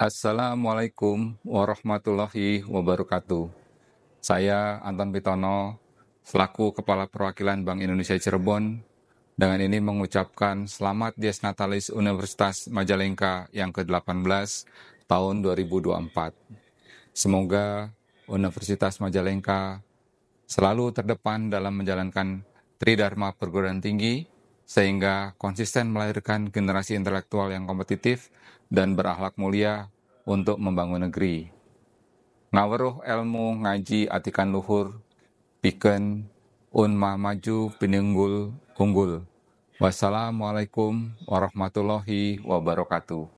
Assalamualaikum warahmatullahi wabarakatuh. Saya Anton Pitono, selaku Kepala Perwakilan Bank Indonesia Cirebon, dengan ini mengucapkan selamat Dies Natalis Universitas Majalengka yang ke-18 tahun 2024. Semoga Universitas Majalengka selalu terdepan dalam menjalankan Tridharma Perguruan Tinggi sehingga konsisten melahirkan generasi intelektual yang kompetitif dan berakhlak mulia untuk membangun negeri. Ngaweruh ilmu ngaji atikan luhur, piken, unma maju peninggul unggul. Wassalamualaikum warahmatullahi wabarakatuh.